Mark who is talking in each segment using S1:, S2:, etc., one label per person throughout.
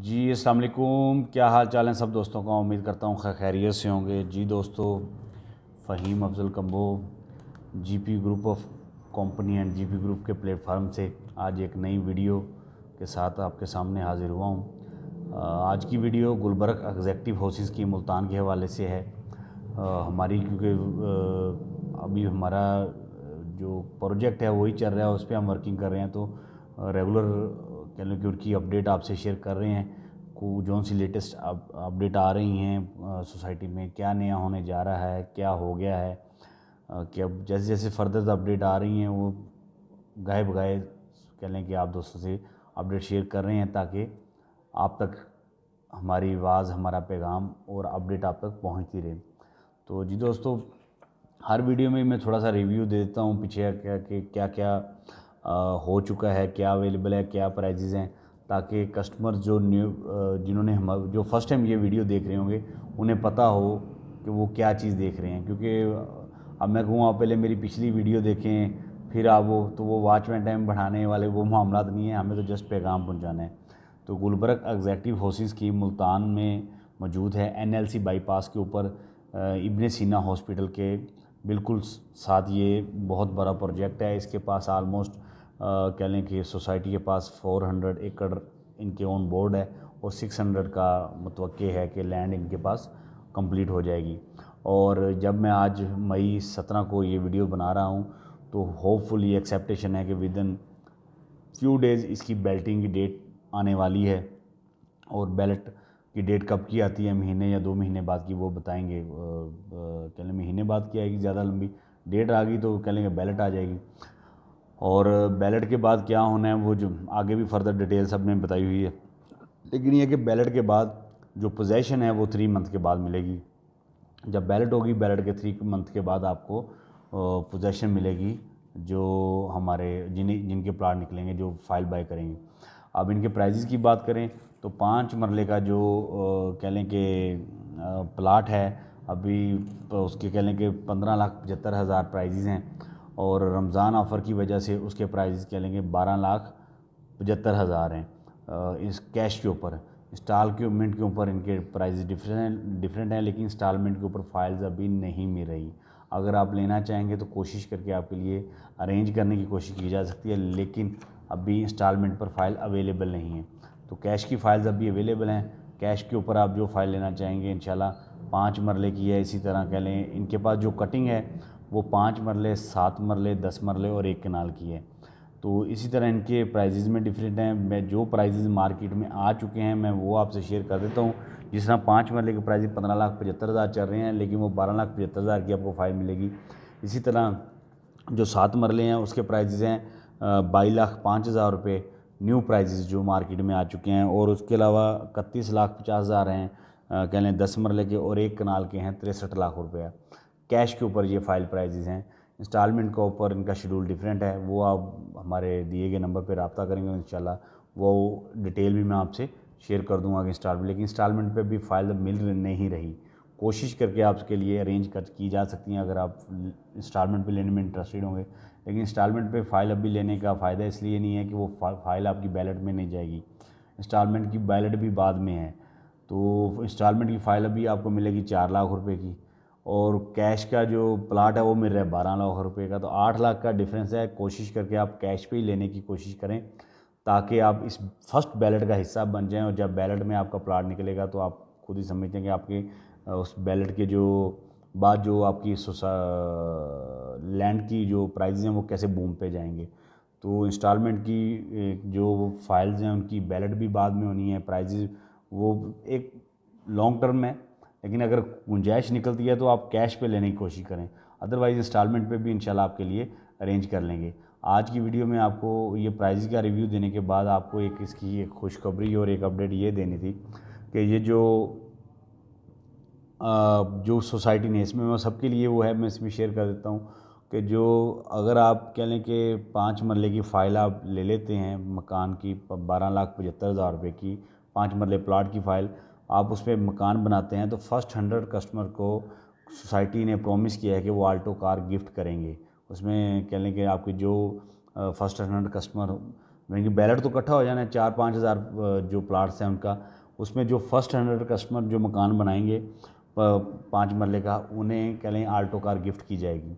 S1: जी असलकुम क्या हाल चाल हैं सब दोस्तों का उम्मीद करता हूँ खैरियत से होंगे जी दोस्तों Faheem Afzal Kamboh GP group of company and GP group के प्लेटफार्म से आज एक नई वीडियो के साथ आपके सामने हाज़िर हुआ हूँ आज की वीडियो गुलबर्ग एग्जेक्टिव हाउसेस की मुल्तान के हवाले से है आ, हमारी क्योंकि अभी हमारा जो प्रोजेक्ट है वही चल रहा है उस पर हम वर्किंग कर रहे हैं तो रेगुलर कह लो कि उनकी अपडेट आपसे शेयर कर रहे हैं को जौन सी लेटेस्ट अपडेट आ रही हैं सोसाइटी में क्या नया होने जा रहा है क्या हो गया है कि अब जैसे जैसे फर्दर अपडेट आ रही हैं वो गायब गाये कह लें कि आप दोस्तों से अपडेट शेयर कर रहे हैं ताकि आप तक हमारी आवाज़ हमारा पैगाम और अपडेट आप तक पहुंचती रहे तो जी दोस्तों हर वीडियो में मैं थोड़ा सा रिव्यू दे देता हूँ पीछे क्या क्या क्या, क्या हो चुका है क्या अवेलेबल है क्या प्राइजेज़ हैं ताकि कस्टमर जो न्यू जिन्होंने हम जो फर्स्ट टाइम ये वीडियो देख रहे होंगे उन्हें पता हो कि वो क्या चीज़ देख रहे हैं क्योंकि अब मैं कहूँ आप पहले मेरी पिछली वीडियो देखें फिर आप वो तो वो वॉच में टाइम बढ़ाने वाले वो मामला नहीं है हमें तो जस्ट पैगाम पहुँचाना है तो Gulberg executive housing scheme Multan में मौजूद है एनएलसी बाईपास के ऊपर इबन सीना हॉस्पिटल के बिल्कुल साथ ये बहुत बड़ा प्रोजेक्ट है इसके पास आलमोस्ट कह लें कि सोसाइटी के पास 400 एकड़ इनके ऑन बोर्ड है और 600 का मतव है कि लैंड इनके पास कंप्लीट हो जाएगी और जब मैं आज मई सत्रह को ये वीडियो बना रहा हूँ तो होपफुली एक्सेप्टेशन है कि विद इन फ्यू डेज़ इसकी बेल्टिंग की डेट आने वाली है और आ, कि डेट कब की आती है महीने या दो महीने बाद की वो बताएंगे कह लें महीने बाद की आएगी ज़्यादा लंबी डेट आ गई तो कह लेंगे बैलेट आ जाएगी और बैलेट के बाद क्या होना है वो जो आगे भी फर्दर डिटेल सब ने बताई हुई है लेकिन यह कि बैलेट के बाद जो पोजेशन है वो थ्री मंथ के बाद मिलेगी जब बैलेट होगी बैलेट के थ्री मंथ के बाद आपको पोजेशन मिलेगी जो हमारे जिन जिनके प्लाट निकलेंगे जो फाइल बाय करेंगे अब इनके प्राइजेज़ की बात करें तो पाँच मरले का जो कह लें कि प्लाट है अभी उसके कह लें कि पंद्रह लाख पचहत्तर हज़ार प्राइजेज़ हैं और रमज़ान ऑफ़र की वजह से उसके प्राइजेज़ कह लेंगे बारह लाख पचहत्तर हज़ार हैं इस कैश के ऊपर इंस्टॉलमेंट के ऊपर इनके प्राइज डिफरेंट डिफरेंट हैं लेकिन इंस्टॉलमेंट के ऊपर फाइल्स अभी नहीं मिल रही अगर आप लेना चाहेंगे तो कोशिश करके आपके लिए अरेंज करने की कोशिश की जा सकती है लेकिन अभी इंस्टॉलमेंट पर फाइल अवेलेबल नहीं है तो कैश की फ़ाइल्स अभी अवेलेबल हैं कैश के ऊपर आप जो फ़ाइल लेना चाहेंगे इन पाँच मरले की है इसी तरह कह लें इनके पास जो कटिंग है वो पाँच मरले सात मरले दस मरले और एक कनाल की है तो इसी तरह इनके प्राइजेज़ में डिफरेंट हैं मैं जो प्राइजेज़ मार्केट में आ चुके हैं मैं वो आपसे शेयर कर देता हूँ जिस तरह पाँच मरले के प्राइज़ पंद्रह लाख पचहत्तर हज़ार चल रहे हैं लेकिन वो बारह लाख पचहत्तर हज़ार की आपको फ़ाइल मिलेगी इसी तरह जो सात मरले हैं उसके प्राइजेज़ हैं बाई लाख पाँच हज़ार रुपये न्यू प्राइजेज़ जो मार्केट में आ चुके हैं और उसके अलावा इकतीस लाख पचास हज़ार हैं कह लें दस मरले के और एक कनाल के हैं तिरसठ लाख रुपया कैश के ऊपर ये फाइल प्राइजेज़ हैं इंस्टॉलमेंट के ऊपर इनका शेड्यूल डिफरेंट है वो आप हमारे दिए गए नंबर पर रबता करेंगे इन वो डिटेल भी मैं आपसे शेयर कर दूंगा कि इंस्टॉलमेंट लेकिन इंस्टॉलमेंट पे भी फाइल मिल नहीं रही कोशिश करके आपके लिए अरेंज कर की जा सकती हैं अगर आप इंस्टॉलमेंट पे लेने में इंटरेस्टेड होंगे लेकिन इंस्टॉलमेंट पे फ़ाइल अभी लेने का फ़ायदा इसलिए नहीं है कि वो फ़ाइल आपकी बैलेट में नहीं जाएगी इंस्टॉलमेंट की बैलेट भी बाद में है तो इंस्टॉलमेंट की फ़ाइल अभी आपको मिलेगी चार लाख रुपये की और कैश का जो प्लाट है वो मिल रहा है बारह लाख रुपये का तो आठ लाख का डिफरेंस है कोशिश करके आप कैश पे ही लेने की कोशिश करें ताकि आप इस फर्स्ट बैलेट का हिस्सा बन जाएं और जब बैलेट में आपका प्लाट निकलेगा तो आप खुद ही समझते हैं कि आपके उस बैलेट के जो बाद जो आपकी सोसा लैंड की जो प्राइजेज हैं वो कैसे बूम पे जाएंगे तो इंस्टॉलमेंट की जो फाइल्स हैं उनकी बैलेट भी बाद में होनी है प्राइजेज वो एक लॉन्ग टर्म है लेकिन अगर गुंजाइश निकलती है तो आप कैश पे लेने की कोशिश करें अदरवाइज़ इंस्टॉलमेंट पे भी इंशाल्लाह आपके लिए अरेंज कर लेंगे आज की वीडियो में आपको ये प्राइज़ का रिव्यू देने के बाद आपको एक इसकी एक खुशखबरी और एक अपडेट ये देनी थी कि ये जो जो सोसाइटी ने इसमें मैं सबके लिए वो है मैं इसमें शेयर कर देता हूँ कि जो अगर आप कह लें कि पाँच मरले की फ़ाइल आप ले लेते हैं मकान की बारह लाख पचहत्तर हज़ार रुपये की पाँच मरले प्लाट की फ़ाइल आप उस पर मकान बनाते हैं तो फ़र्स्ट हंड्रेड कस्टमर को सोसाइटी ने प्रॉमिस किया है कि वो आल्टो कार गिफ्ट करेंगे उसमें कह लें कि आपके जो फ़र्स्ट हंड्रेड कस्टमर यानी कि बैलेट तो इकट्ठा हो जाना है चार पाँच हज़ार जो प्लाट्स हैं उनका उसमें जो फ़र्स्ट हंड्रेड कस्टमर जो मकान बनाएंगे पाँच मरले का उन्हें कह लें आल्टो कार गिफ्ट की जाएगी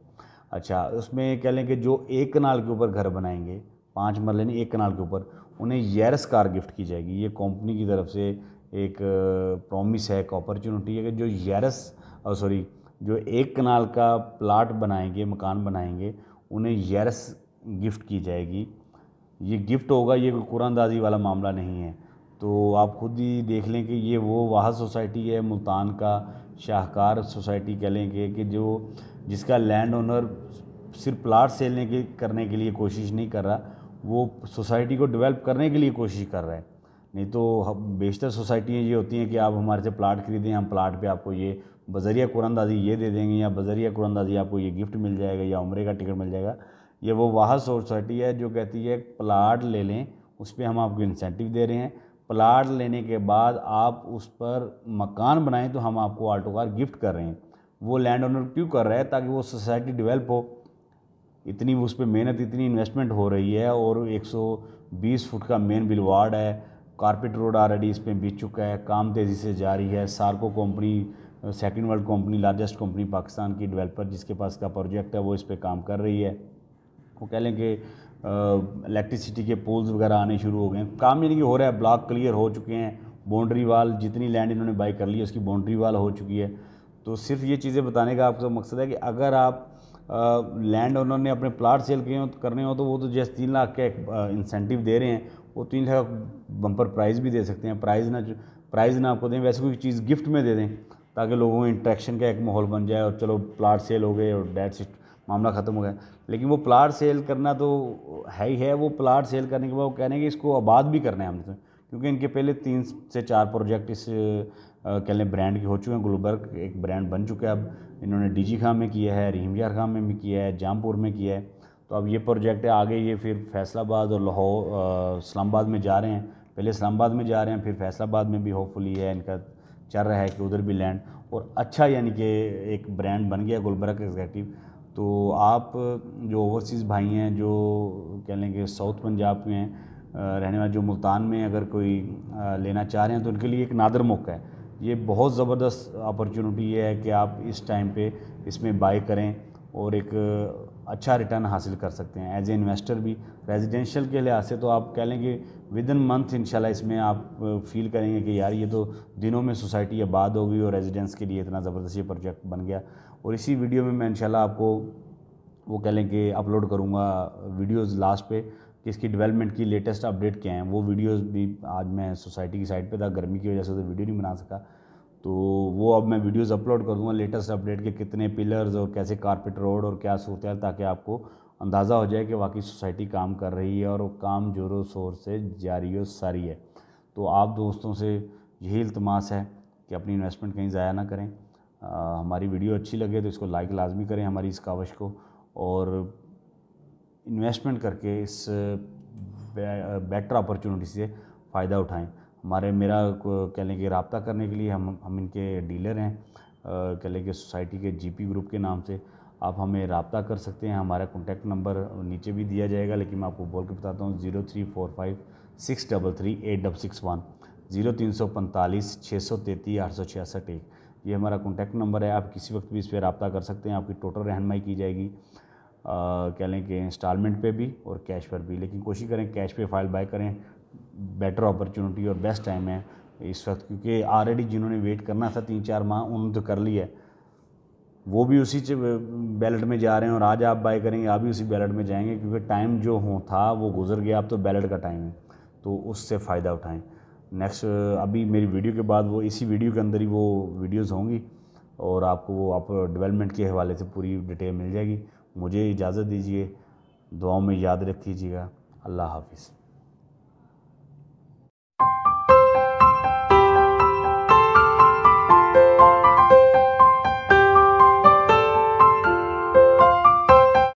S1: अच्छा उसमें कह लें कि जो एक कनाल के ऊपर घर बनाएंगे पाँच मरले नहीं एक कनाल के ऊपर उन्हें येरस कार गिफ्ट की जाएगी ये कंपनी की तरफ से एक प्रॉमिस है एक अपॉर्चुनिटी है कि जो येरस सॉरी जो एक कनाल का प्लाट बनाएंगे मकान बनाएंगे उन्हें येरस गिफ्ट की जाएगी ये गिफ्ट होगा ये कोई कुरानदाजी वाला मामला नहीं है तो आप खुद ही देख लें कि ये वो वाह सोसाइटी है मुल्तान का शाहकार सोसाइटी कह लेंगे कि जो जिसका लैंड ओनर सिर्फ प्लाट सेलने के करने के लिए कोशिश नहीं कर रहा वो सोसाइटी को डेवलप करने के लिए कोशिश कर रहा है नहीं तो बेशतर सोसाइटियाँ ये होती हैं कि आप हमारे से प्लाट खरीदें हम प्लाट पे आपको ये बजरिया कुरानंदाजी ये दे देंगे या बजरिया कुरानंदाजी आपको ये गिफ्ट मिल जाएगा या उम्र का टिकट मिल जाएगा ये वो वाह सोसाइटी है जो कहती है प्लाट ले लें उस पर हम आपको इंसेंटिव दे रहे हैं प्लाट लेने के बाद आप उस पर मकान बनाएं तो हम आपको आल्टो कार गिफ्ट कर रहे हैं वो लैंड ओनर क्यों कर रहा है ताकि वो सोसाइटी डेवलप हो इतनी उस पर मेहनत इतनी इन्वेस्टमेंट हो रही है और 120 फुट का मेन बिलवाड है कारपेट रोड ऑलरेडी इस पर बीत चुका है काम तेज़ी से जारी है सार्को company second world company largest company Pakistan की डेवलपर जिसके पास का प्रोजेक्ट है वो इस पर काम कर रही है वो कह लें कि इलेक्ट्रिसिटी के पोल्स वगैरह आने शुरू हो गए हैं काम यानी कि हो रहा है ब्लॉक क्लियर हो चुके हैं बाउंड्री वाल जितनी लैंड इन्होंने बाई कर ली है उसकी बाउंड्री वाल हो चुकी है तो सिर्फ ये चीज़ें बताने का आपका मकसद है कि अगर आप लैंड ओनर ने अपने प्लाट सेल किए हो करने हो तो वो तो जैसे तीन लाख का एक इंसेंटिव दे रहे हैं वो तीन लाख बम्पर प्राइज़ भी दे सकते हैं प्राइज़ ना प्राइज़ ना आपको दें वैसे कोई चीज़ गिफ्ट में दे दें ताकि लोगों में इंट्रैक्शन का एक माहौल बन जाए और चलो प्लाट सेल हो गए और डेट सिस्ट मामला ख़त्म हो गया लेकिन वो प्लाट सेल करना तो है ही है वो प्लाट सेल करने के बाद वो कह रहे हैं कि इसको आबाद भी करना है हमने तो क्योंकि इनके पहले तीन से चार प्रोजेक्ट इस कह लें ब्रांड के हो चुके हैं गुलबर्ग एक ब्रांड बन चुका है अब इन्होंने डीजी खां में किया है रहीमजार खां में भी किया है जामपुर में किया है तो अब ये प्रोजेक्ट है आगे ये फिर फैसलाबाद और लाहौर इस्लामाबाद में जा रहे हैं पहले इस्लामाबाद में जा रहे हैं फिर फैसलाबाद में भी होपफुली है इनका चल रहा है कि उधर भी लैंड और अच्छा यानी कि एक ब्रांड बन गया गुलबर्ग एग्जैक्टिव तो आप जो ओवरसीज़ भाई हैं जो कह लेंगे साउथ पंजाब के हैं रहने वाले जो मुल्तान में अगर कोई लेना चाह रहे हैं तो उनके लिए एक नादर मौका है ये बहुत ज़बरदस्त अपॉर्चुनिटी है कि आप इस टाइम पे इसमें बाय करें और एक अच्छा रिटर्न हासिल कर सकते हैं एज ए इन्वेस्टर भी रेजिडेंशियल के लिहाज से तो आप कह लेंगे विद इन मंथ इनशाला इसमें आप फील करेंगे कि यार ये तो दिनों में सोसाइटी आबाद हो गई और रेजिडेंस के लिए इतना ज़बरदस्त ये प्रोजेक्ट बन गया और इसी वीडियो में मैं इनशाला आपको वो कह लें कि अपलोड करूँगा वीडियोज़ लास्ट पे कि इसकी डेवलपमेंट की लेटेस्ट अपडेट क्या हैं वो वीडियोज़ भी आज मैं सोसाइटी की साइड पे था गर्मी की वजह से तो वीडियो नहीं बना सका तो वो अब मैं वीडियोस अपलोड कर दूंगा लेटेस्ट अपडेट के कितने पिलर्स और कैसे कारपेट रोड और क्या सूरत है ताकि आपको अंदाज़ा हो जाए कि वाकई सोसाइटी काम कर रही है और वो काम जोरों शोर से जारी और सारी है तो आप दोस्तों से यही इल्तमास है कि अपनी इन्वेस्टमेंट कहीं ज़ाया ना करें आ, हमारी वीडियो अच्छी लगे तो इसको लाइक लाजमी करें हमारी इस कावश को और इन्वेस्टमेंट करके इस बेटर अपॉर्चुनिटी से फ़ायदा उठाएँ हमारे मेरा कह लें कि रबता करने के लिए हम हम इनके डीलर हैं कह लें कि सोसाइटी के जीपी ग्रुप के नाम से आप हमें रबता कर सकते हैं हमारा कॉन्टैक्ट नंबर नीचे भी दिया जाएगा लेकिन मैं आपको बोल के बताता हूँ zero three four five six double three eight double six one zero तीन सौ पैंतालीस छः सौ तैंतीस आठ सौ छियासठ एक ये हमारा कॉन्टैक्ट नंबर है आप किसी वक्त भी इस पर रबता कर सकते हैं आपकी टोटल रहनमाई की जाएगी कह लें कि इंस्टॉलमेंट पे भी और कैश पर भी लेकिन कोशिश करें कैश पे फाइल बाय करें बेटर अपॉर्चुनिटी और बेस्ट टाइम है इस वक्त क्योंकि ऑलरेडी जिन्होंने वेट करना था तीन चार माह उन्होंने तो कर लिया है वो भी उसी बैलेट में जा रहे हैं और आज आप बाय करेंगे आप भी उसी बैलेट में जाएंगे क्योंकि टाइम जो हो था वो गुजर गया अब तो बैलेट का टाइम है तो उससे फ़ायदा उठाएं नेक्स्ट अभी मेरी वीडियो के बाद वो इसी वीडियो के अंदर ही वो वीडियोस होंगी और आपको वो आप डेवलपमेंट के हवाले से पूरी डिटेल मिल जाएगी मुझे इजाज़त दीजिए दुआओं में याद रख अल्लाह हाफिज़